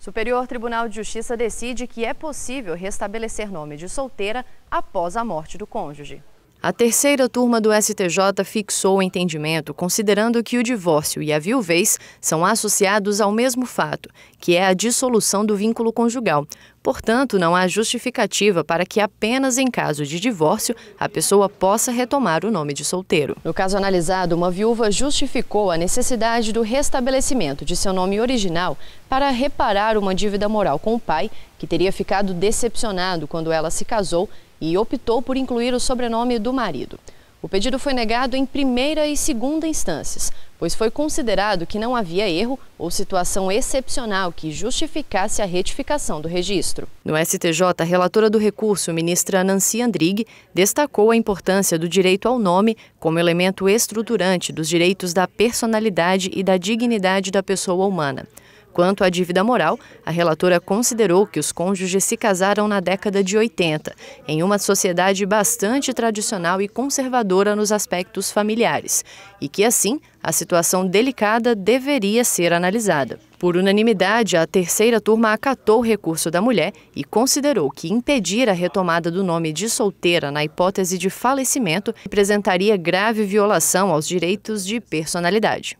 Superior Tribunal de Justiça decide que é possível restabelecer nome de solteira após a morte do cônjuge. A terceira turma do STJ fixou o entendimento considerando que o divórcio e a viuvez são associados ao mesmo fato, que é a dissolução do vínculo conjugal. Portanto, não há justificativa para que apenas em caso de divórcio a pessoa possa retomar o nome de solteiro. No caso analisado, uma viúva justificou a necessidade do restabelecimento de seu nome original para reparar uma dívida moral com o pai, que teria ficado decepcionado quando ela se casou e optou por incluir o sobrenome do marido. O pedido foi negado em primeira e segunda instâncias, pois foi considerado que não havia erro ou situação excepcional que justificasse a retificação do registro. No STJ, a relatora do recurso, ministra Nancy Andrighi, destacou a importância do direito ao nome como elemento estruturante dos direitos da personalidade e da dignidade da pessoa humana. Quanto à dívida moral, a relatora considerou que os cônjuges se casaram na década de 80, em uma sociedade bastante tradicional e conservadora nos aspectos familiares, e que, assim, a situação delicada deveria ser analisada. Por unanimidade, a terceira turma acatou o recurso da mulher e considerou que impedir a retomada do nome de solteira na hipótese de falecimento representaria grave violação aos direitos de personalidade.